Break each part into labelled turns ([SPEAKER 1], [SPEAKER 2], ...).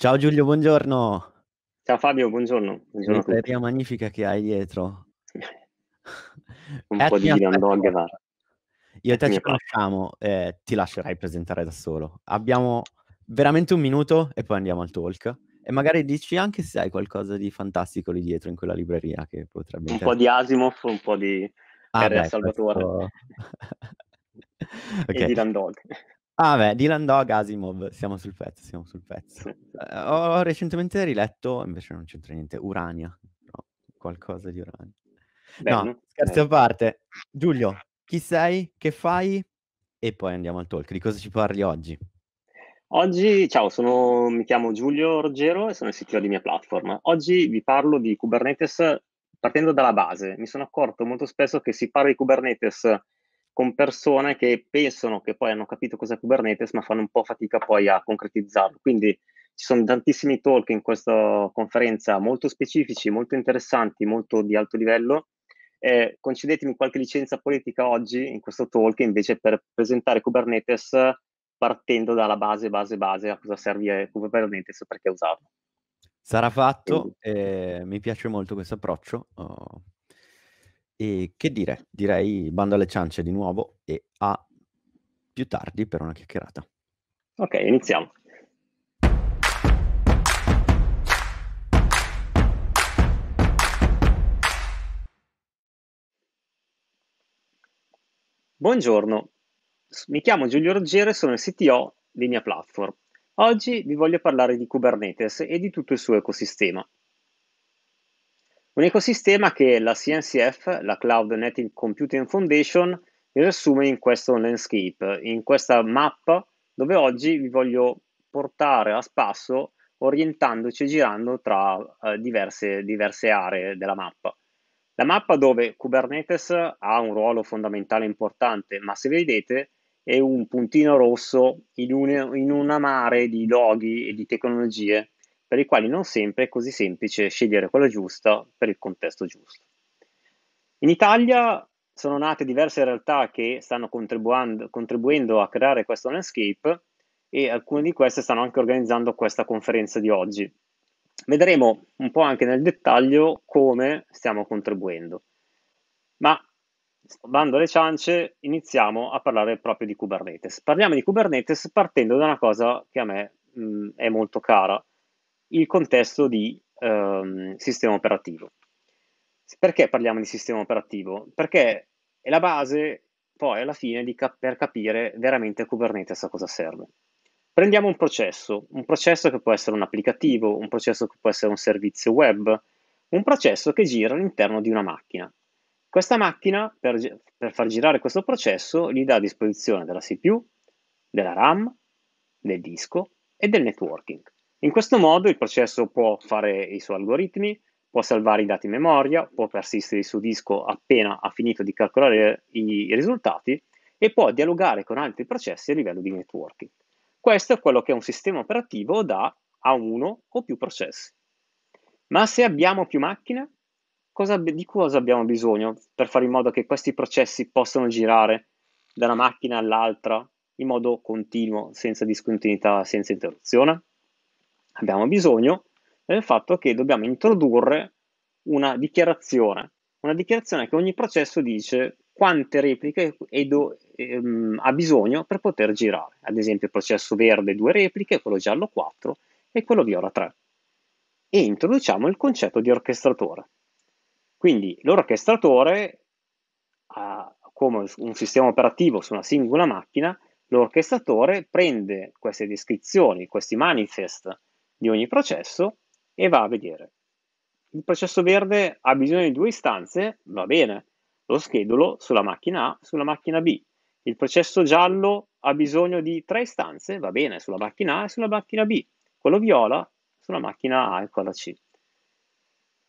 [SPEAKER 1] Ciao Giulio, buongiorno.
[SPEAKER 2] Ciao Fabio, buongiorno. buongiorno L'operia
[SPEAKER 1] magnifica che hai dietro. Un po' di Andò a Guevara. Io e ecco, te ci conosciamo, eh, ti lascerai presentare da solo. Abbiamo veramente un minuto e poi andiamo al talk. E magari dici anche se hai qualcosa di fantastico lì dietro in quella libreria che potrebbe... Un po' di
[SPEAKER 2] Asimov, un po' di
[SPEAKER 1] ah, R. Salvatore. Questo... okay. E di Landog. Ah beh, Dylan Dog, Asimov, siamo sul pezzo, siamo sul pezzo. Eh, ho recentemente riletto, invece non c'entra niente, Urania, no, qualcosa di Urania. Bene. No, scherzi a parte. Giulio, chi sei? Che fai? E poi andiamo al talk. Di cosa ci parli oggi?
[SPEAKER 2] Oggi, ciao, sono, mi chiamo Giulio Ruggero e sono il CTO di mia piattaforma. Oggi vi parlo di Kubernetes partendo dalla base. Mi sono accorto molto spesso che si parla di Kubernetes con persone che pensano che poi hanno capito cos'è Kubernetes, ma fanno un po' fatica poi a concretizzarlo. Quindi ci sono tantissimi talk in questa conferenza molto specifici, molto interessanti, molto di alto livello. Eh, concedetemi qualche licenza politica oggi in questo talk invece per presentare Kubernetes partendo dalla base, base, base, a cosa serve Kubernetes e perché usarlo.
[SPEAKER 1] Sarà fatto, eh, mi piace molto questo approccio, oh, e che dire? Direi bando alle ciance di nuovo e a più tardi per una chiacchierata.
[SPEAKER 2] Ok, iniziamo. Buongiorno, mi chiamo Giulio Roggero e sono il CTO di Mia Platform. Oggi vi voglio parlare di Kubernetes e di tutto il suo ecosistema. Un ecosistema che la CNCF, la Cloud Native Computing Foundation, riassume in questo landscape, in questa mappa dove oggi vi voglio portare a spasso orientandoci e girando tra eh, diverse, diverse aree della mappa. La mappa dove Kubernetes ha un ruolo fondamentale e importante, ma se vedete è un puntino rosso in, un, in una mare di loghi e di tecnologie per i quali non sempre è così semplice scegliere quella giusta per il contesto giusto. In Italia sono nate diverse realtà che stanno contribuendo a creare questo landscape e alcune di queste stanno anche organizzando questa conferenza di oggi. Vedremo un po' anche nel dettaglio come stiamo contribuendo. Ma bando alle ciance, iniziamo a parlare proprio di Kubernetes. Parliamo di Kubernetes partendo da una cosa che a me mh, è molto cara, il contesto di ehm, sistema operativo. Perché parliamo di sistema operativo? Perché è la base poi alla fine cap- per capire veramente Kubernetes a cosa serve. Prendiamo un processo, un processo che può essere un applicativo, un processo che può essere un servizio web, un processo che gira all'interno di una macchina. Questa macchina, per, per, far girare questo processo, gli dà a disposizione della CPU, della RAM, del disco e del networking. In questo modo il processo può fare i suoi algoritmi, può salvare i dati in memoria, può persistere su disco appena ha finito di calcolare i risultati e può dialogare con altri processi a livello di networking. Questo è quello che un sistema operativo dà a uno o più processi. Ma se abbiamo più macchine, cosa, di cosa abbiamo bisogno per fare in modo che questi processi possano girare da una macchina all'altra in modo continuo, senza discontinuità, senza interruzione? abbiamo bisogno del fatto che dobbiamo introdurre una dichiarazione, una dichiarazione che ogni processo dice quante repliche edo, ehm, ha bisogno per poter girare. Ad esempio il processo verde due repliche, quello giallo 4 e quello viola 3. E introduciamo il concetto di orchestratore. Quindi l'orchestratore ha come un sistema operativo su una singola macchina, l'orchestratore prende queste descrizioni, questi manifest di ogni processo e va a vedere. Il processo verde ha bisogno di due istanze, va bene, lo schedulo sulla macchina A, sulla macchina B. Il processo giallo ha bisogno di tre istanze, va bene, sulla macchina A e sulla macchina B. Quello viola sulla macchina A e quella C.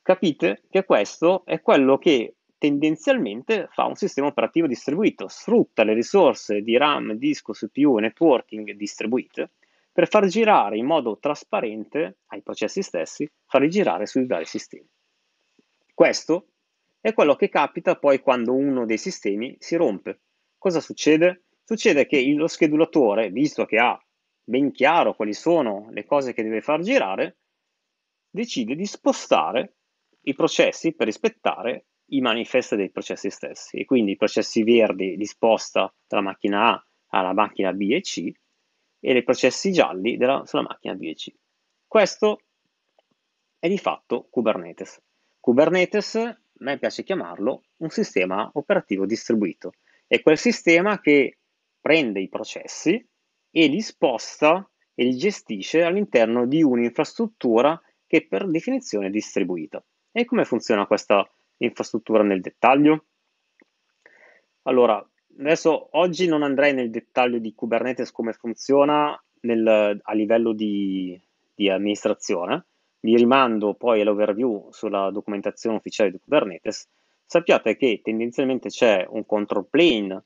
[SPEAKER 2] Capite che questo è quello che tendenzialmente fa un sistema operativo distribuito, sfrutta le risorse di RAM, disco, CPU, networking distribuite per far girare in modo trasparente ai processi stessi, farli girare sui vari sistemi. Questo è quello che capita poi quando uno dei sistemi si rompe. Cosa succede? Succede che lo schedulatore, visto che ha ben chiaro quali sono le cose che deve far girare, decide di spostare i processi per rispettare i manifesti dei processi stessi e quindi i processi verdi li sposta dalla macchina A alla macchina B e C e dei processi gialli della, sulla macchina B10. Questo è di fatto Kubernetes. Kubernetes, a me piace chiamarlo, un sistema operativo distribuito. È quel sistema che prende i processi e li sposta e li gestisce all'interno di un'infrastruttura che per definizione è distribuita. E come funziona questa infrastruttura nel dettaglio? Allora, adesso oggi non andrei nel dettaglio di Kubernetes come funziona nel, a livello di, di amministrazione, vi rimando poi all'overview sulla documentazione ufficiale di Kubernetes. Sappiate che tendenzialmente c'è un control plane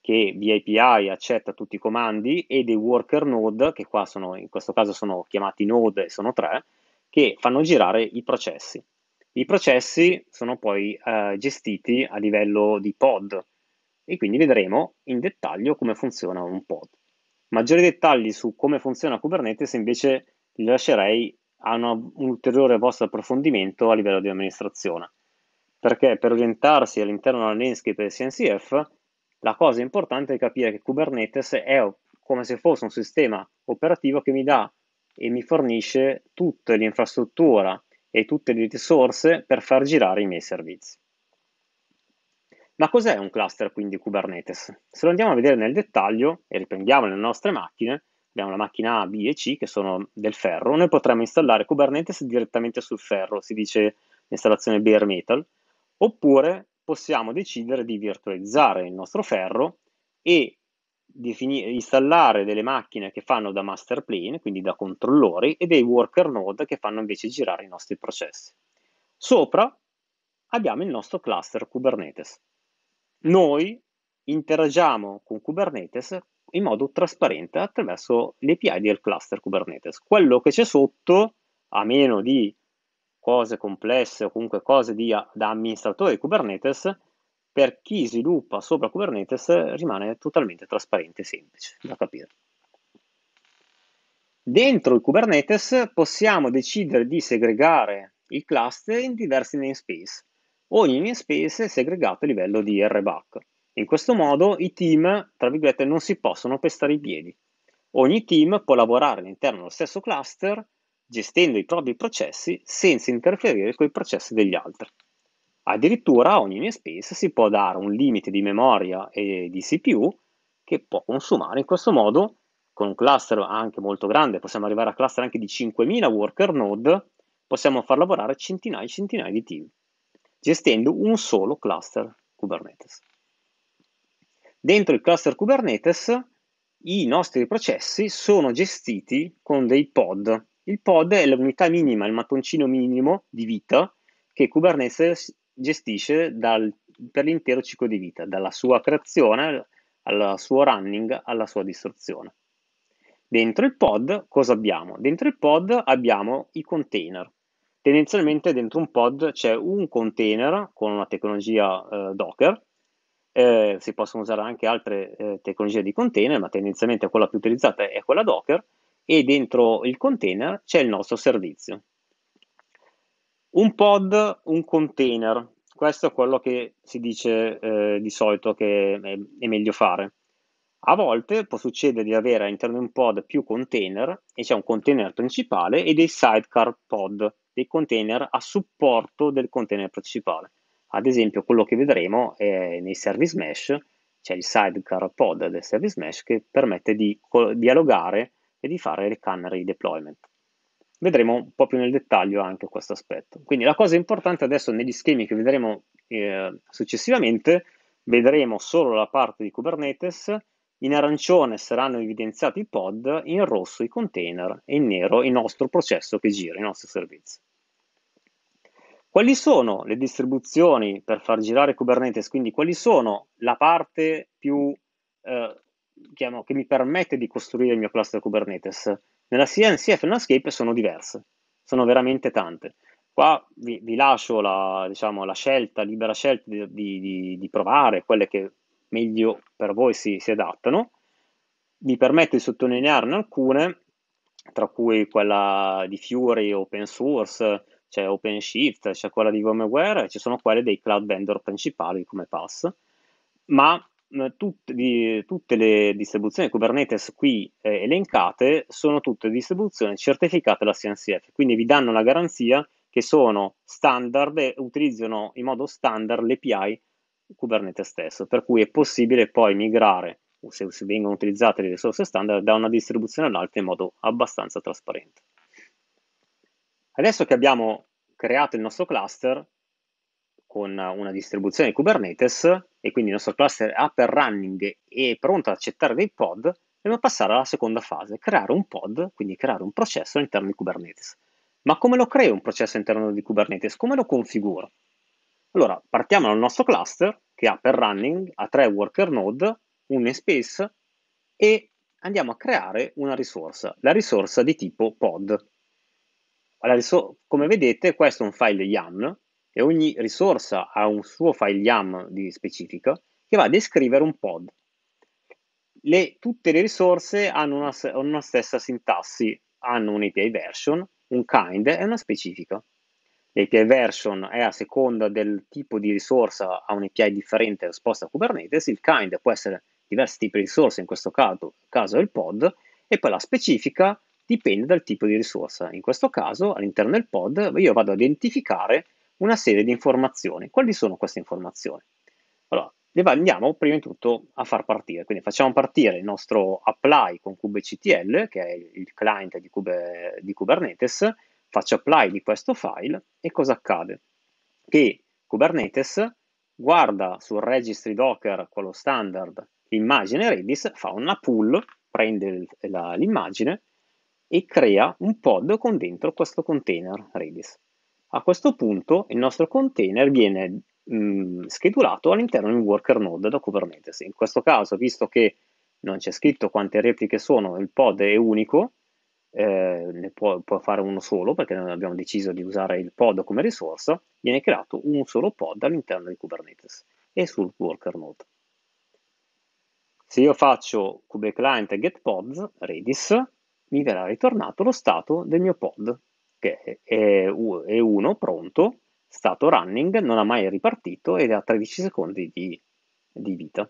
[SPEAKER 2] che via API accetta tutti i comandi e dei worker node, che qua sono, in questo caso sono chiamati node e sono tre, che fanno girare i processi. I processi sono poi eh, gestiti a livello di pod, e quindi vedremo in dettaglio come funziona un pod. Maggiori dettagli su come funziona Kubernetes invece li lascerei a una, un ulteriore vostro approfondimento a livello di amministrazione, perché per orientarsi all'interno della landscape del CNCF la cosa importante è capire che Kubernetes è come se fosse un sistema operativo che mi dà e mi fornisce tutta l'infrastruttura e tutte le risorse per far girare i miei servizi. Ma cos'è un cluster quindi Kubernetes? Se lo andiamo a vedere nel dettaglio e riprendiamo le nostre macchine, abbiamo la macchina A, B e C che sono del ferro, noi potremmo installare Kubernetes direttamente sul ferro, si dice installazione bare metal, oppure possiamo decidere di virtualizzare il nostro ferro e installare delle macchine che fanno da master plane, quindi da controllori, e dei worker node che fanno invece girare i nostri processi. Sopra abbiamo il nostro cluster Kubernetes noi interagiamo con Kubernetes in modo trasparente attraverso l'API del cluster Kubernetes. Quello che c'è sotto, a meno di cose complesse o comunque cose di, da amministratore di Kubernetes, per chi sviluppa sopra Kubernetes rimane totalmente trasparente e semplice da capire. Dentro il Kubernetes possiamo decidere di segregare il cluster in diversi namespace. Ogni mia spesa è segregata a livello di RBAC. In questo modo i team, tra virgolette, non si possono pestare i piedi. Ogni team può lavorare all'interno dello stesso cluster, gestendo i propri processi senza interferire con i processi degli altri. Addirittura ogni mia spesa si può dare un limite di memoria e di CPU che può consumare in questo modo, con un cluster anche molto grande, possiamo arrivare a cluster anche di 5.000 worker node, possiamo far lavorare centinaia e centinaia di team gestendo un solo cluster Kubernetes. Dentro il cluster Kubernetes i nostri processi sono gestiti con dei pod. Il pod è l'unità minima, il mattoncino minimo di vita che Kubernetes gestisce dal, per l'intero ciclo di vita, dalla sua creazione al suo running alla sua distruzione. Dentro il pod cosa abbiamo? Dentro il pod abbiamo i container tendenzialmente dentro un pod c'è un container con una tecnologia eh, Docker, eh, si possono usare anche altre eh, tecnologie di container, ma tendenzialmente quella più utilizzata è quella Docker, e dentro il container c'è il nostro servizio. Un pod, un container, questo è quello che si dice eh, di solito che è, è meglio fare. A volte può succedere di avere all'interno di un pod più container e c'è un container principale e dei sidecar pod, dei container a supporto del container principale. Ad esempio, quello che vedremo è nei service mesh, c'è il sidecar pod del service mesh che permette di dialogare e di fare le cannery deployment. Vedremo un po' più nel dettaglio anche questo aspetto. Quindi la cosa importante adesso negli schemi che vedremo eh, successivamente, vedremo solo la parte di Kubernetes, in arancione saranno evidenziati i pod, in rosso i container e in nero il nostro processo che gira, i nostri servizi. Quali sono le distribuzioni per far girare Kubernetes? Quindi quali sono la parte più eh, che, che mi permette di costruire il mio cluster Kubernetes? Nella CNCF e Landscape sono diverse, sono veramente tante. Qua vi, vi lascio la, diciamo, la, scelta, libera scelta di, di, di, provare quelle che meglio per voi si, si adattano. Mi permetto di sottolinearne alcune, tra cui quella di Fury, open source, c'è OpenShift, c'è quella di VMware e ci sono quelle dei cloud vendor principali come Pass, ma Tut, di, tutte le distribuzioni Kubernetes qui eh, elencate sono tutte distribuzioni certificate dalla CNCF, quindi vi danno la garanzia che sono standard e utilizzano in modo standard l'API Kubernetes stesso, per cui è possibile poi migrare, se vengono utilizzate le risorse standard, da una distribuzione all'altra in modo abbastanza trasparente. Adesso che abbiamo creato il nostro cluster con una distribuzione Kubernetes e quindi il nostro cluster è up and running e pronto ad accettare dei pod, dobbiamo passare alla seconda fase, creare un pod, quindi creare un processo all'interno di Kubernetes. Ma come lo creo un processo all'interno di Kubernetes? Come lo configuro? Allora, partiamo dal nostro cluster che ha per running, ha tre worker node, un namespace e andiamo a creare una risorsa, la risorsa di tipo pod. Allora, come vedete, questo è un file YAM e ogni risorsa ha un suo file YAM di specifica che va a descrivere un pod. Le, tutte le risorse hanno una, una stessa sintassi, hanno un API version, un kind e una specifica. L'API version è a seconda del tipo di risorsa, ha un'API differente risposta a Kubernetes, il kind può essere diversi tipi di risorse, in questo caso, caso è il pod, e poi la specifica dipende dal tipo di risorsa. In questo caso, all'interno del pod, io vado a identificare una serie di informazioni. Quali sono queste informazioni? Allora, le andiamo prima di tutto a far partire. Quindi facciamo partire il nostro apply con kubectl, che è il client di, Kube, di Kubernetes, faccio apply di questo file e cosa accade? Che Kubernetes guarda sul registry Docker, quello standard, l'immagine Redis, fa una pull, prende l'immagine e crea un pod con dentro questo container Redis. A questo punto il nostro container viene mh, mm, schedulato all'interno di un worker node da Kubernetes. In questo caso, visto che non c'è scritto quante repliche sono, il pod è unico, eh, ne può, può, fare uno solo perché noi abbiamo deciso di usare il pod come risorsa, viene creato un solo pod all'interno di Kubernetes e sul worker node. Se io faccio kubeclient get pods, Redis, mi verrà ritornato lo stato del mio pod, che è, è 1 pronto, stato running, non ha mai ripartito ed ha 13 secondi di, di vita.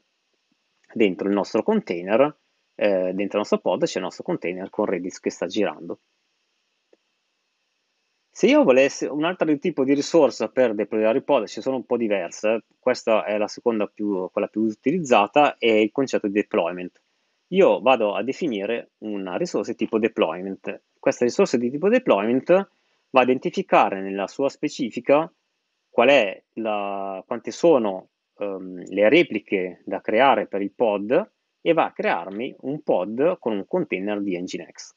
[SPEAKER 2] Dentro il nostro container, eh, dentro il nostro pod c'è il nostro container con Redis che sta girando. Se io volessi un altro tipo di risorsa per deployare i pod, ci sono un po' diverse, questa è la seconda più, quella più utilizzata, è il concetto di deployment io vado a definire una risorsa di tipo deployment. Questa risorsa di tipo deployment va a identificare nella sua specifica la, quante sono um, le repliche da creare per il pod e va a crearmi un pod con un container di Nginx.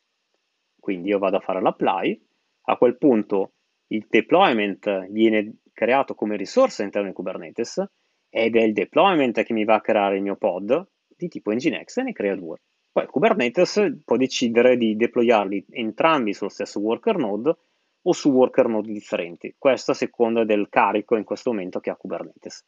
[SPEAKER 2] Quindi io vado a fare l'apply, a quel punto il deployment viene creato come risorsa all'interno di Kubernetes ed è il deployment che mi va a creare il mio pod oggetti tipo Nginx e ne crea due. Poi Kubernetes può decidere di deployarli entrambi sullo stesso worker node o su worker node differenti, questo a seconda del carico in questo momento che ha Kubernetes.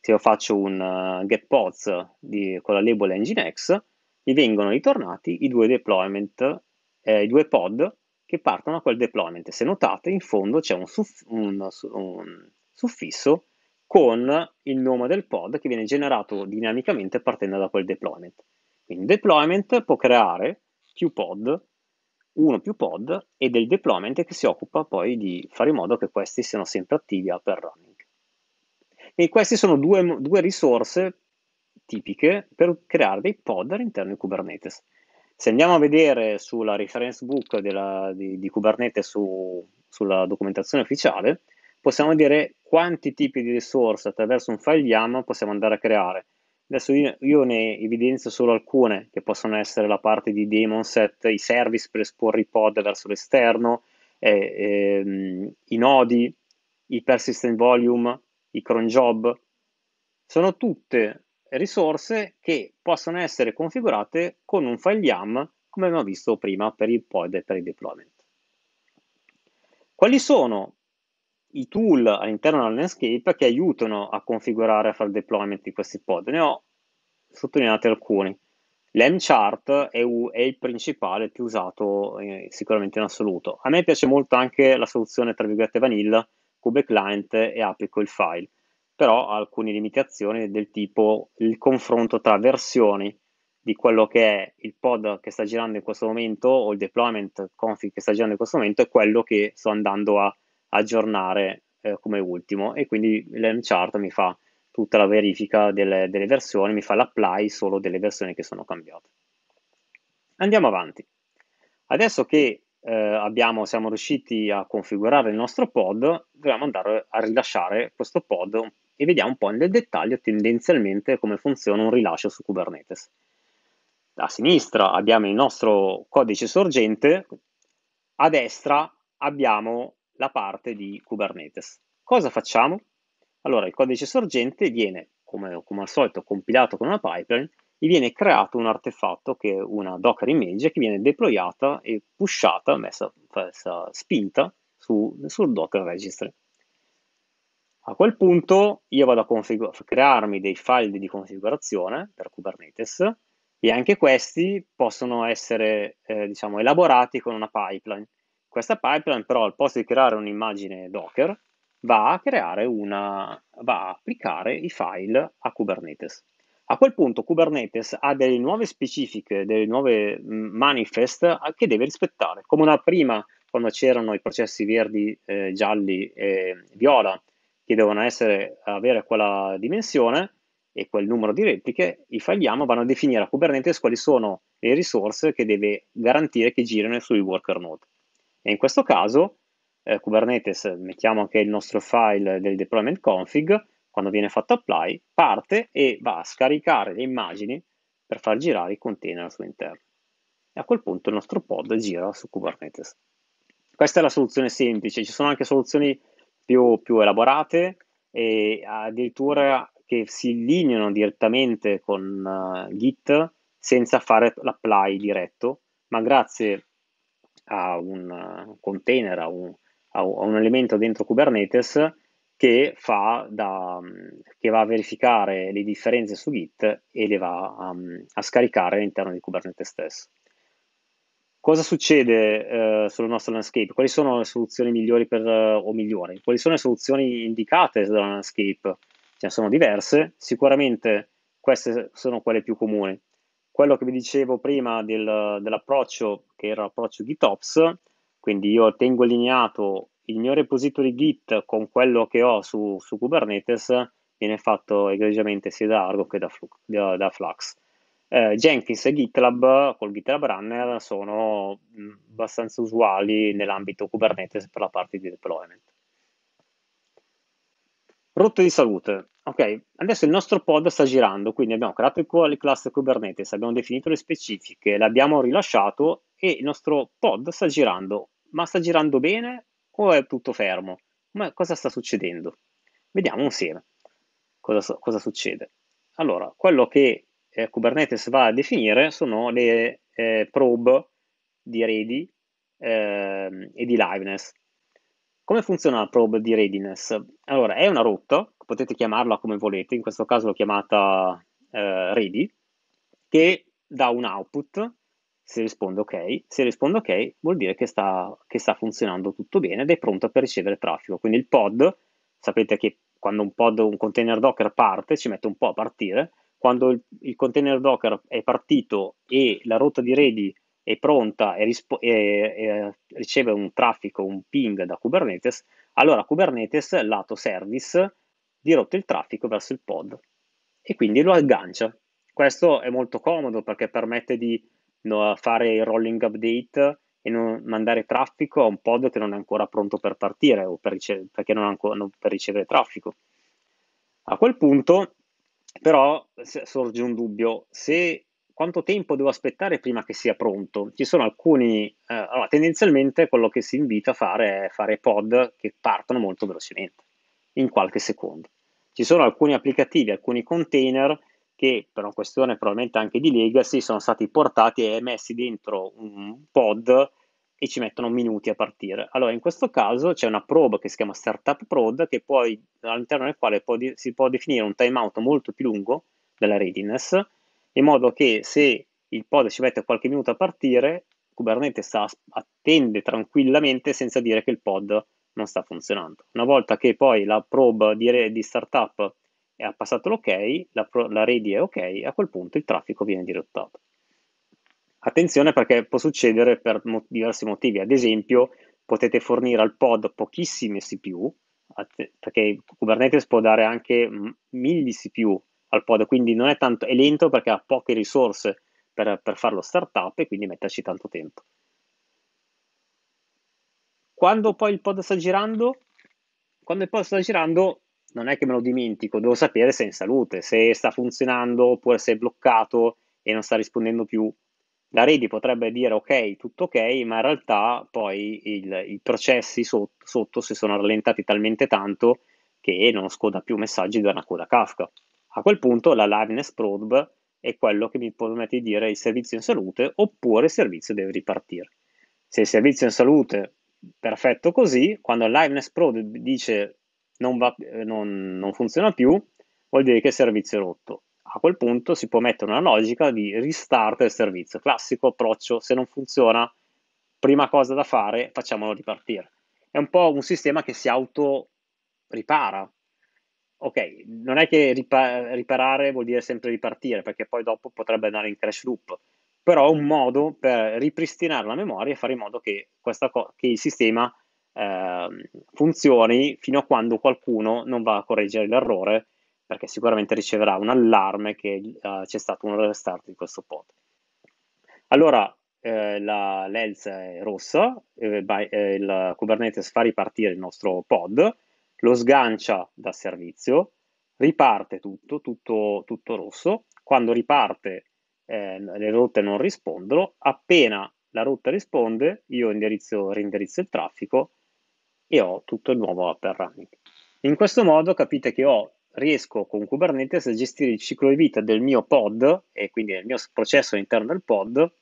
[SPEAKER 2] Se io faccio un uh, get pods di, con la label Nginx, mi vengono ritornati i due deployment, eh, i due pod che partono da quel deployment. Se notate, in fondo c'è un, suff- un, un suffisso con il nome del pod che viene generato dinamicamente partendo da quel deployment. Quindi il deployment può creare più pod, uno più pod, e del deployment che si occupa poi di fare in modo che questi siano sempre attivi up and running. E queste sono due, due risorse tipiche per creare dei pod all'interno di Kubernetes. Se andiamo a vedere sulla reference book della, di, di Kubernetes su, sulla documentazione ufficiale, possiamo dire quanti tipi di risorse attraverso un file YAML possiamo andare a creare. Adesso io ne evidenzio solo alcune, che possono essere la parte di daemon set, i service per esporre i pod verso l'esterno, eh, ehm, i nodi, i persistent volume, i cron job. Sono tutte risorse che possono essere configurate con un file YAM, come abbiamo visto prima per il pod e per il deployment. Quali sono i tool all'interno del landscape che aiutano a configurare e a fare deployment di questi pod. Ne ho sottolineati alcuni. L'Mchart è, è il principale più usato eh, sicuramente in assoluto. A me piace molto anche la soluzione tra virgolette vanilla, Cube Client e Apico il file, però ha alcune limitazioni del tipo il confronto tra versioni di quello che è il pod che sta girando in questo momento o il deployment config che sta girando in questo momento e quello che sto andando a aggiornare eh, come ultimo e quindi l'Enchart mi fa tutta la verifica delle, delle versioni, mi fa l'apply solo delle versioni che sono cambiate. Andiamo avanti. Adesso che eh, abbiamo, siamo riusciti a configurare il nostro pod, dobbiamo andare a rilasciare questo pod e vediamo un po' nel dettaglio tendenzialmente come funziona un rilascio su Kubernetes. A sinistra abbiamo il nostro codice sorgente, a destra abbiamo la parte di Kubernetes. Cosa facciamo? Allora, il codice sorgente viene, come, come al solito, compilato con una pipeline e viene creato un artefatto che è una Docker image che viene deployata e pushata, messa, messa spinta su, sul Docker registry. A quel punto io vado a configu- crearmi dei file di configurazione per Kubernetes e anche questi possono essere eh, diciamo, elaborati con una pipeline questa pipeline però al posto di creare un'immagine Docker va a creare una, va a applicare i file a Kubernetes. A quel punto Kubernetes ha delle nuove specifiche, delle nuove mm, manifest che deve rispettare. Come una prima, quando c'erano i processi verdi, eh, gialli e viola, che devono essere, avere quella dimensione e quel numero di repliche, i file YAML vanno a definire a Kubernetes quali sono le risorse che deve garantire che girino sui worker node. E in questo caso eh, Kubernetes, mettiamo anche il nostro file del deployment config, quando viene fatto apply, parte e va a scaricare le immagini per far girare i container al suo interno. E a quel punto il nostro pod gira su Kubernetes. Questa è la soluzione semplice, ci sono anche soluzioni più, più elaborate e addirittura che si allineano direttamente con uh, Git senza fare l'apply diretto, ma grazie a un container, a un, a un elemento dentro Kubernetes che, da, che, va a verificare le differenze su Git e le va a, a scaricare all'interno di Kubernetes stesso. Cosa succede eh, sul nostro landscape? Quali sono le soluzioni migliori per, eh, o migliori? Quali sono le soluzioni indicate dal landscape? Ce ne sono diverse, sicuramente queste sono quelle più comuni quello che vi dicevo prima del, dell'approccio, che era l'approccio GitOps, quindi io tengo allineato il mio repository Git con quello che ho su, su Kubernetes, viene fatto egregiamente sia da Argo che da, Flux. Da, da Flux. Eh, Jenkins e GitLab col GitLab Runner sono mm, abbastanza usuali nell'ambito Kubernetes per la parte di deployment. Rotte di salute. Ok, adesso il nostro pod sta girando, quindi abbiamo creato il cluster Kubernetes, abbiamo definito le specifiche, l'abbiamo rilasciato e il nostro pod sta girando. Ma sta girando bene o è tutto fermo? Ma cosa sta succedendo? Vediamo insieme cosa, cosa succede. Allora, quello che eh, Kubernetes va a definire sono le eh, probe di ready eh, e di liveness. Come funziona la probe di readiness? Allora, è una rotta potete chiamarla come volete, in questo caso l'ho chiamata eh, ready, che dà un output, se risponde ok, se risponde ok vuol dire che sta, che sta funzionando tutto bene ed è pronta per ricevere traffico. Quindi il pod, sapete che quando un pod, un container Docker parte, ci mette un po' a partire, quando il, il container Docker è partito e la rotta di ready è pronta e, rispo- e, e, riceve un traffico, un ping da Kubernetes, allora Kubernetes lato service dirotto il traffico verso il pod e quindi lo aggancia. Questo è molto comodo perché permette di fare il rolling update e non mandare traffico a un pod che non è ancora pronto per partire o per ricevere, perché non ha ancora non per ricevere traffico. A quel punto però sorge un dubbio, se quanto tempo devo aspettare prima che sia pronto? Ci sono alcuni, eh, allora, tendenzialmente quello che si invita a fare è fare pod che partono molto velocemente in qualche secondo. Ci sono alcuni applicativi, alcuni container che per una questione probabilmente anche di legacy sono stati portati e messi dentro un pod e ci mettono minuti a partire. Allora, in questo caso c'è una probe che si chiama Startup Prod, che poi all'interno del quale può di- si può definire un timeout molto più lungo della readiness, in modo che se il pod ci mette qualche minuto a partire, Kubernetes sta, attende tranquillamente senza dire che il pod non sta funzionando. Una volta che poi la probe di, re, di startup ha passato l'ok, la, pro, la ready è ok, a quel punto il traffico viene dirottato. Attenzione perché può succedere per mo- diversi motivi, ad esempio potete fornire al pod pochissime CPU, perché Kubernetes può dare anche mille CPU al pod, quindi non è tanto, è lento perché ha poche risorse per, per farlo startup e quindi metterci tanto tempo. Quando poi il pod sta girando, quando il pod sta girando, non è che me lo dimentico, devo sapere se è in salute, se sta funzionando oppure se è bloccato e non sta rispondendo più. La Ready potrebbe dire ok, tutto ok, ma in realtà poi il, i processi sotto, sotto si sono rallentati talmente tanto che non scoda più messaggi da una coda Kafka. A quel punto la Liveness Probe è quello che mi permette di dire il servizio in salute oppure il servizio deve ripartire. Se il servizio in salute perfetto così, quando il Liveness Pro dice non, va, eh, non, non funziona più, vuol dire che il servizio è rotto. A quel punto si può mettere una logica di restart del servizio, classico approccio, se non funziona, prima cosa da fare, facciamolo ripartire. È un po' un sistema che si auto ripara. Ok, non è che ripa- riparare vuol dire sempre ripartire, perché poi dopo potrebbe andare in crash loop però un modo per ripristinare la memoria e fare in modo che, co- che il sistema eh, funzioni fino a quando qualcuno non va a correggere l'errore, perché sicuramente riceverà un allarme che eh, c'è stato un restart di questo pod. Allora, eh, la, l'ELS è rossa, by, eh, eh, il Kubernetes fa ripartire il nostro pod, lo sgancia da servizio, riparte tutto, tutto, tutto rosso, quando riparte eh, le rotte non rispondono, appena la rotta risponde io indirizzo, rindirizzo il traffico e ho tutto il nuovo app running. In questo modo capite che ho, riesco con Kubernetes a gestire il ciclo di vita del mio pod e quindi del mio processo all'interno del pod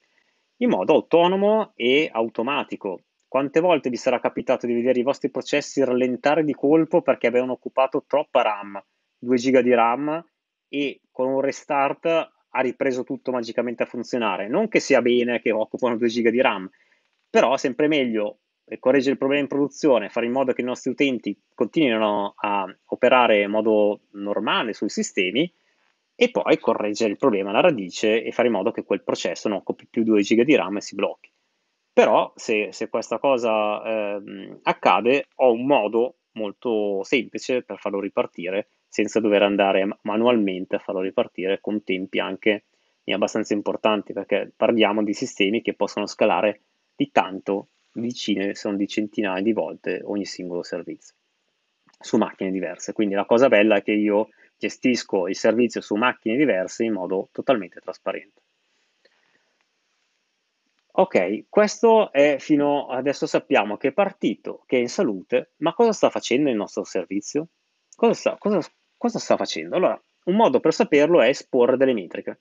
[SPEAKER 2] in modo autonomo e automatico. Quante volte vi sarà capitato di vedere i vostri processi rallentare di colpo perché avevano occupato troppa RAM, 2 GB di RAM e con un restart ha ripreso tutto magicamente a funzionare. Non che sia bene che occupano 2 giga di RAM, però è sempre meglio eh, correggere il problema in produzione, fare in modo che i nostri utenti continuino a operare in modo normale sui sistemi e poi correggere il problema alla radice e fare in modo che quel processo non occupi più 2 giga di RAM e si blocchi. Però se, se questa cosa eh, accade ho un modo molto semplice per farlo ripartire senza dover andare manualmente a farlo ripartire con tempi anche eh, abbastanza importanti, perché parliamo di sistemi che possono scalare di tanto, decine, se non di centinaia di volte ogni singolo servizio su macchine diverse. Quindi la cosa bella è che io gestisco il servizio su macchine diverse in modo totalmente trasparente. Ok, questo è fino adesso sappiamo che è partito, che è in salute, ma cosa sta facendo il nostro servizio? Cosa, sta, cosa, cosa sta facendo? Allora, un modo per saperlo è esporre delle metriche.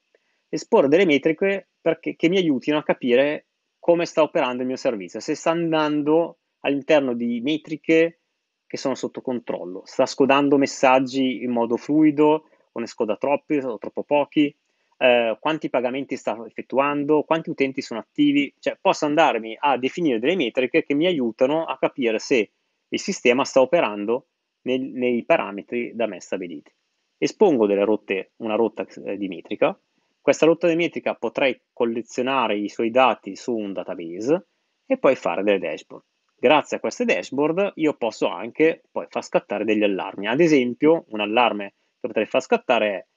[SPEAKER 2] Esporre delle metriche perché, che mi aiutino a capire come sta operando il mio servizio, se sta andando all'interno di metriche che sono sotto controllo, sta scodando messaggi in modo fluido o ne scoda troppi o troppo pochi, eh, quanti pagamenti sta effettuando, quanti utenti sono attivi, cioè posso andarmi a definire delle metriche che mi aiutano a capire se il sistema sta operando nei, nei parametri da me stabiliti. Espongo rotte, una rotta eh, dimetrica, questa rotta dimetrica potrei collezionare i suoi dati su un database e poi fare delle dashboard. Grazie a queste dashboard io posso anche poi far scattare degli allarmi. Ad esempio, un allarme che potrei far scattare è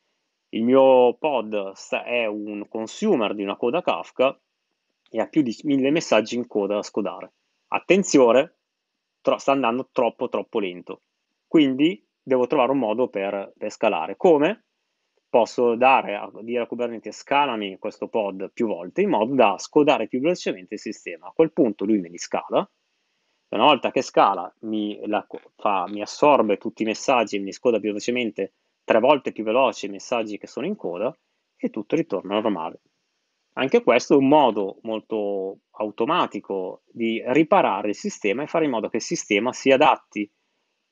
[SPEAKER 2] il mio pod è un consumer di una coda Kafka e ha più di mille messaggi in coda da scodare. Attenzione, tro- sta andando troppo troppo lento. Quindi devo trovare un modo per, per scalare. Come? Posso dare a, dire a Kubernetes scalami questo pod più volte in modo da scodare più velocemente il sistema. A quel punto lui me li scala. Una volta che scala, mi, la, fa, mi assorbe tutti i messaggi e mi scoda più velocemente, tre volte più veloci i messaggi che sono in coda e tutto ritorna normale. Anche questo è un modo molto automatico di riparare il sistema e fare in modo che il sistema si adatti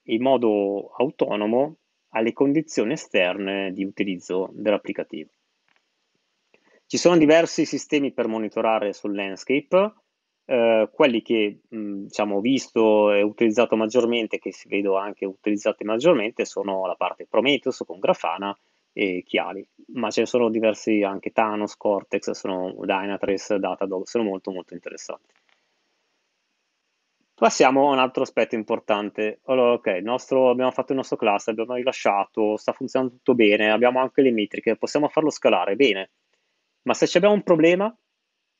[SPEAKER 2] in modo autonomo alle condizioni esterne di utilizzo dell'applicativo. Ci sono diversi sistemi per monitorare sul landscape, eh, quelli che mh, mm, diciamo, visto e utilizzato maggiormente, che si vedo anche utilizzati maggiormente, sono la parte Prometheus con Grafana e Chiali, ma ce ne sono diversi anche Thanos, Cortex, sono Dynatrace, Datadog, sono molto molto interessanti. Passiamo a un altro aspetto importante. Allora, ok, nostro, abbiamo fatto il nostro cluster, abbiamo rilasciato, sta funzionando tutto bene, abbiamo anche le metriche, possiamo farlo scalare bene. Ma se abbiamo un problema,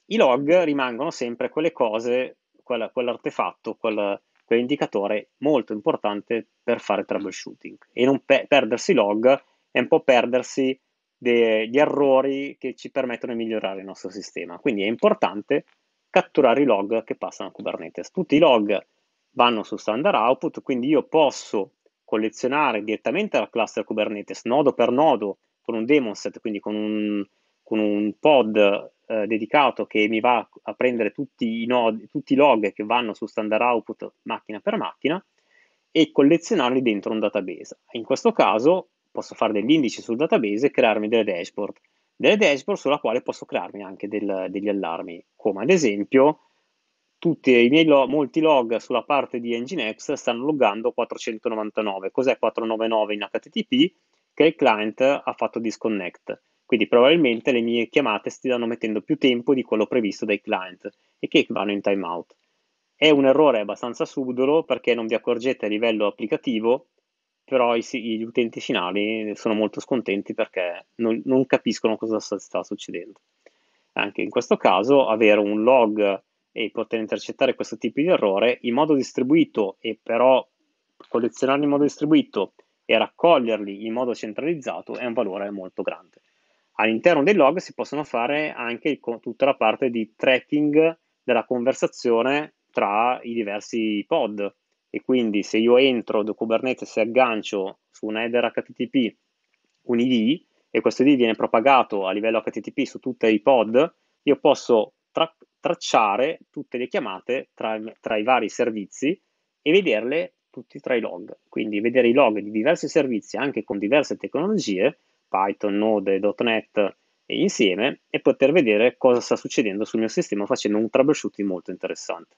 [SPEAKER 2] i log rimangono sempre quelle cose, quella, quell'artefatto, quel, quell'indicatore molto importante per fare troubleshooting. E non pe- perdersi i log è un po' perdersi gli errori che ci permettono di migliorare il nostro sistema. Quindi è importante catturare i log che passano a Kubernetes. Tutti i log vanno su standard output, quindi io posso collezionare direttamente dal cluster Kubernetes, nodo per nodo, con un daemon set, quindi con un, con un pod eh, dedicato che mi va a prendere tutti i, nodi, tutti i log che vanno su standard output macchina per macchina e collezionarli dentro un database. In questo caso posso fare degli indici sul database e crearmi delle dashboard delle dashboard sulla quale posso crearmi anche del, degli allarmi, come ad esempio tutti i miei log, molti log sulla parte di Nginx stanno loggando 499. Cos'è 499 in HTTP? Che il client ha fatto disconnect. Quindi probabilmente le mie chiamate stanno mettendo più tempo di quello previsto dai client e che vanno in timeout. È un errore abbastanza subdolo perché non vi accorgete a livello applicativo però gli utenti finali sono molto scontenti perché non, non capiscono cosa sta, sta, succedendo. Anche in questo caso avere un log e poter intercettare questo tipo di errore in modo distribuito e però collezionarli in modo distribuito e raccoglierli in modo centralizzato è un valore molto grande. All'interno dei log si possono fare anche il, tutta la parte di tracking della conversazione tra i diversi pod, e quindi se io entro da Kubernetes e aggancio su un header HTTP un ID e questo ID viene propagato a livello HTTP su tutti i pod, io posso tra- tracciare tutte le chiamate tra, tra i vari servizi e vederle tutti tra i log. Quindi vedere i log di diversi servizi anche con diverse tecnologie, Python, Node.NET insieme e poter vedere cosa sta succedendo sul mio sistema facendo un troubleshooting molto interessante.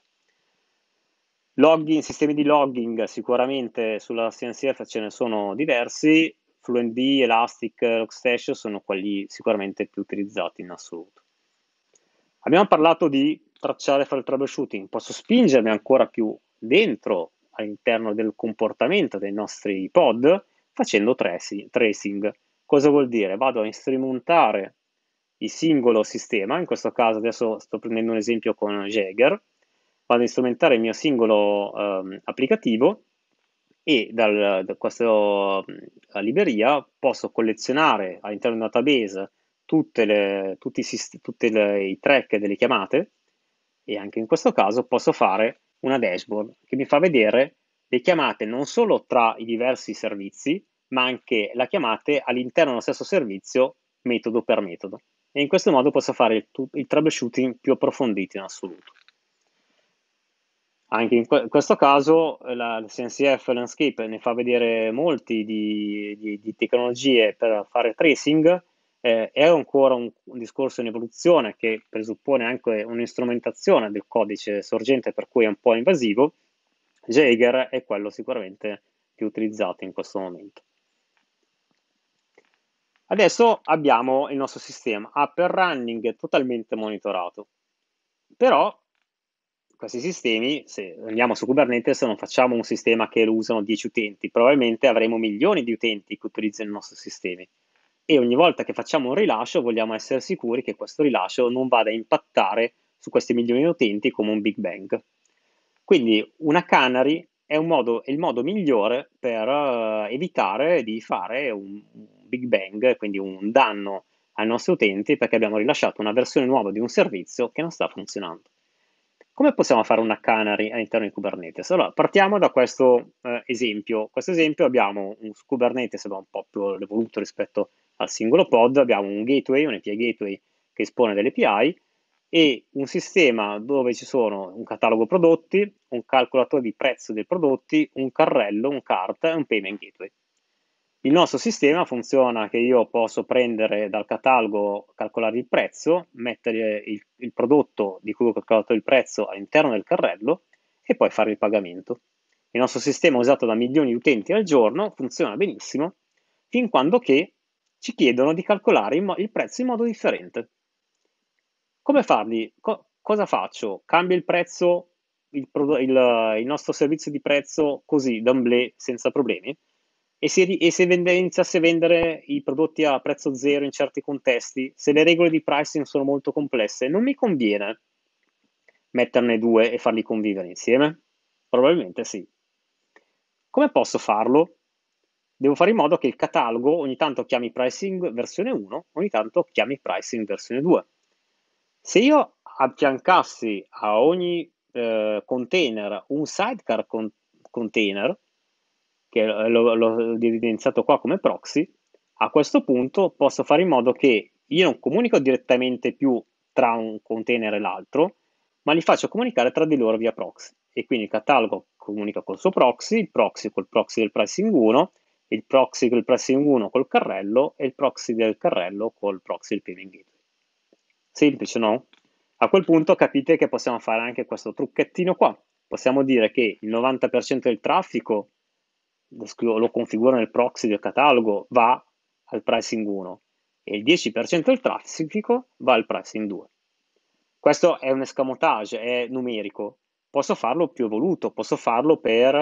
[SPEAKER 2] Login, sistemi di logging sicuramente sulla CNCF ce ne sono diversi, FluentD, Elastic, Rockstash sono quelli sicuramente più utilizzati in assoluto. Abbiamo parlato di tracciare e fare il troubleshooting, posso spingermi ancora più dentro all'interno del comportamento dei nostri pod facendo tracing. Cosa vuol dire? Vado a instrumentare il singolo sistema, in questo caso adesso sto prendendo un esempio con Jaeger, vado a strumentare il mio singolo um, applicativo e dal, da questa libreria posso collezionare all'interno del un database le, tutti, tutti le, i track delle chiamate e anche in questo caso posso fare una dashboard che mi fa vedere le chiamate non solo tra i diversi servizi, ma anche le chiamate all'interno dello stesso servizio, metodo per metodo. E in questo modo posso fare il, il troubleshooting più approfondito in assoluto anche in que- questo caso eh, la, CNCF Landscape ne fa vedere molti di, di, di tecnologie per fare tracing, eh, è ancora un, un, discorso in evoluzione che presuppone anche un'instrumentazione del codice sorgente per cui è un po' invasivo, Jager è quello sicuramente più utilizzato in questo momento. Adesso abbiamo il nostro sistema up running totalmente monitorato, però questi sistemi, se andiamo su Kubernetes, non facciamo un sistema che lo usano 10 utenti, probabilmente avremo milioni di utenti che utilizzano i nostri sistemi. E ogni volta che facciamo un rilascio vogliamo essere sicuri che questo rilascio non vada a impattare su questi milioni di utenti come un Big Bang. Quindi una canary è, un modo, il modo migliore per uh, evitare di fare un Big Bang, quindi un danno ai nostri utenti perché abbiamo rilasciato una versione nuova di un servizio che non sta funzionando. Come possiamo fare una canary all'interno di Kubernetes? Allora, partiamo da questo eh, esempio. Questo esempio abbiamo un, Kubernetes, un po' più evoluto rispetto al singolo pod, abbiamo un gateway, un API gateway che espone delle API e un sistema dove ci sono un catalogo prodotti, un calcolatore di prezzo dei prodotti, un carrello, un cart e un payment gateway. Il nostro sistema funziona che io posso prendere dal catalogo, calcolare il prezzo, mettere il, il prodotto di cui ho calcolato il prezzo all'interno del carrello e poi fare il pagamento. Il nostro sistema usato da milioni di utenti al giorno funziona benissimo fin quando che ci chiedono di calcolare il, il prezzo in modo differente. Come farli? Co- cosa faccio? Cambio il prezzo, il, il, il nostro servizio di prezzo così, d'emblée, senza problemi? E se, e se vende, iniziasse a vendere i prodotti a prezzo zero in certi contesti, se le regole di pricing sono molto complesse, non mi conviene metterne due e farli convivere insieme? Probabilmente sì. Come posso farlo? Devo fare in modo che il catalogo ogni tanto chiami pricing versione 1, ogni tanto chiami pricing versione 2. Se io affiancassi a ogni eh, container un sidecar con- container, che l'ho, evidenziato qua come proxy, a questo punto posso fare in modo che io non comunico direttamente più tra un container e l'altro, ma li faccio comunicare tra di loro via proxy. E quindi il catalogo comunica col suo proxy, il proxy col proxy del pricing 1, il proxy del pricing 1 col carrello e il proxy del carrello col proxy del payment gateway. Semplice, no? A quel punto capite che possiamo fare anche questo trucchettino qua. Possiamo dire che il 90% del traffico lo, lo configura nel proxy del catalogo, va al pricing 1 e il 10% del traffico va al pricing 2. Questo è un escamotage, è numerico. Posso farlo più evoluto, posso farlo per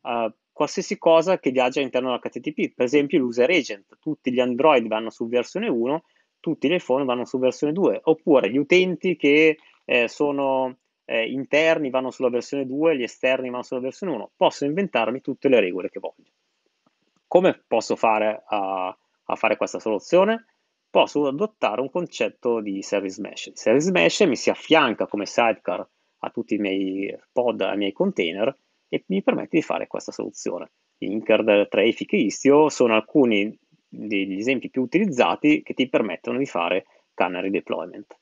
[SPEAKER 2] uh, qualsiasi cosa che viaggia all'interno dell'HTTP, per esempio l'user agent. Tutti gli Android vanno su versione 1, tutti gli iPhone vanno su versione 2, oppure gli utenti che eh, sono eh, interni vanno sulla versione 2, gli esterni vanno sulla versione 1, posso inventarmi tutte le regole che voglio. Come posso fare a, a fare questa soluzione? Posso adottare un concetto di service mesh. Il service mesh mi si affianca come sidecar a tutti i miei pod, ai miei container e mi permette di fare questa soluzione. Linkerd, Traffic e Istio sono alcuni degli esempi più utilizzati che ti permettono di fare canary deployment.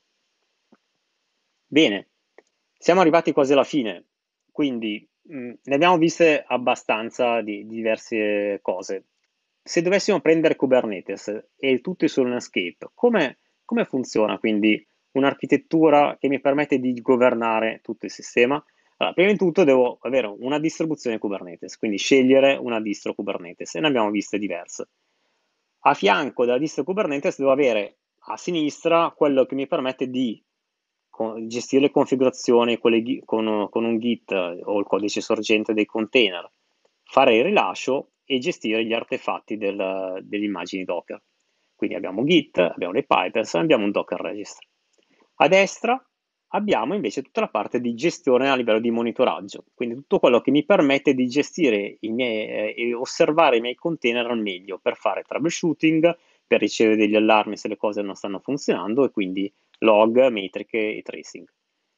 [SPEAKER 2] Bene, siamo arrivati quasi alla fine, quindi mh, mm, ne abbiamo viste abbastanza di, di, diverse cose. Se dovessimo prendere Kubernetes e tutto su Landscape, come, come funziona quindi un'architettura che mi permette di governare tutto il sistema? Allora, prima di tutto devo avere una distribuzione Kubernetes, quindi scegliere una distro Kubernetes e ne abbiamo viste diverse. A fianco della distro Kubernetes devo avere a sinistra quello che mi permette di con, gestire le configurazioni con, le, con, con un Git o il codice sorgente dei container, fare il rilascio e gestire gli artefatti del, delle immagini Docker. Quindi abbiamo Git, abbiamo le pipelines, abbiamo un Docker Registry. A destra abbiamo invece tutta la parte di gestione a livello di monitoraggio, quindi tutto quello che mi permette di gestire i miei, eh, e osservare i miei container al meglio per fare troubleshooting, per ricevere degli allarmi se le cose non stanno funzionando e quindi log, metriche e tracing.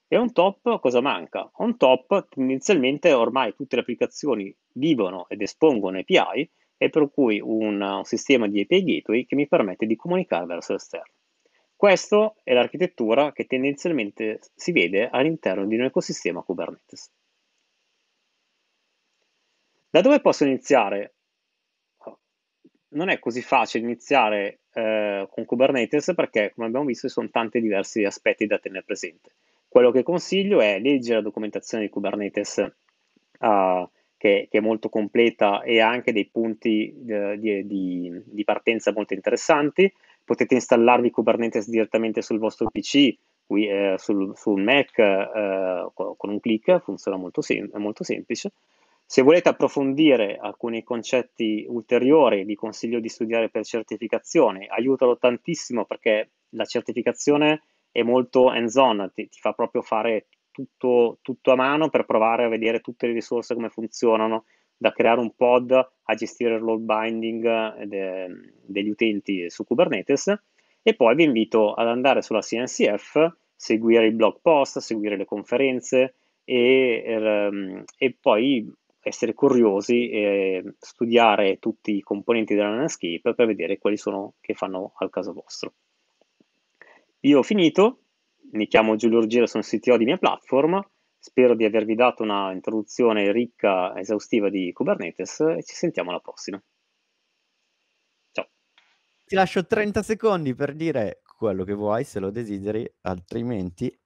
[SPEAKER 2] E on top cosa manca? On top tendenzialmente ormai tutte le applicazioni vivono ed espongono API e per cui un, un sistema di API gateway che mi permette di comunicare verso l'esterno. Questa è l'architettura che tendenzialmente si vede all'interno di un ecosistema Kubernetes. Da dove posso iniziare non è così facile iniziare eh, con Kubernetes perché, come abbiamo visto, ci sono tanti diversi aspetti da tenere presente. Quello che consiglio è leggere la documentazione di Kubernetes, uh, che, che, è molto completa e ha anche dei punti eh, di, di, di, partenza molto interessanti. Potete installarvi Kubernetes direttamente sul vostro PC, qui, uh, sul, sul, Mac, con un clic, funziona molto, sem- molto semplice. Se volete approfondire alcuni concetti ulteriori, vi consiglio di studiare per certificazione. Aiutalo tantissimo perché la certificazione è molto hands-on, ti, ti fa proprio fare tutto, tutto, a mano per provare a vedere tutte le risorse come funzionano, da creare un pod a gestire il load binding eh, de, degli utenti su Kubernetes. E poi vi invito ad andare sulla CNCF, seguire i blog post, seguire le conferenze e, e, ehm, e poi essere curiosi e studiare tutti i componenti della landscape per vedere quali sono che fanno al caso vostro. Io ho finito, mi chiamo Giulio Urgero, sono CTO di mia platform, spero di avervi dato una introduzione ricca e esaustiva di Kubernetes e ci sentiamo alla prossima.
[SPEAKER 1] Ciao. Ti lascio 30 secondi per dire quello che vuoi se lo desideri, altrimenti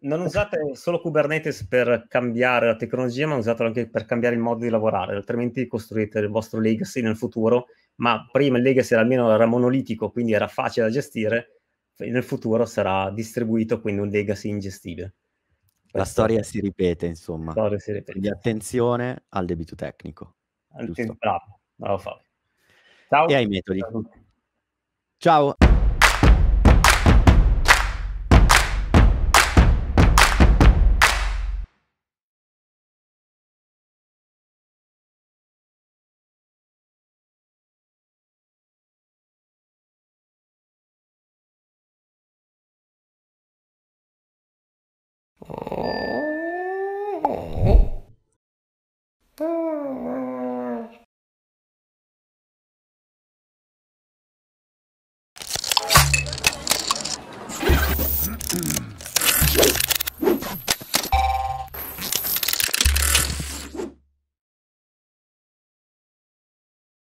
[SPEAKER 2] non usate solo Kubernetes per cambiare la tecnologia, ma usatelo anche per cambiare il modo di lavorare, altrimenti costruite il vostro legacy nel futuro, ma prima il legacy era almeno era monolitico, quindi era facile da gestire, nel futuro sarà distribuito, quindi un legacy ingestibile.
[SPEAKER 1] La storia si ripete, insomma. La storia si ripete. Quindi attenzione al debito tecnico. Anzi, bravo, bravo Fabio. Ciao. E ai metodi. Ciao. Ciao.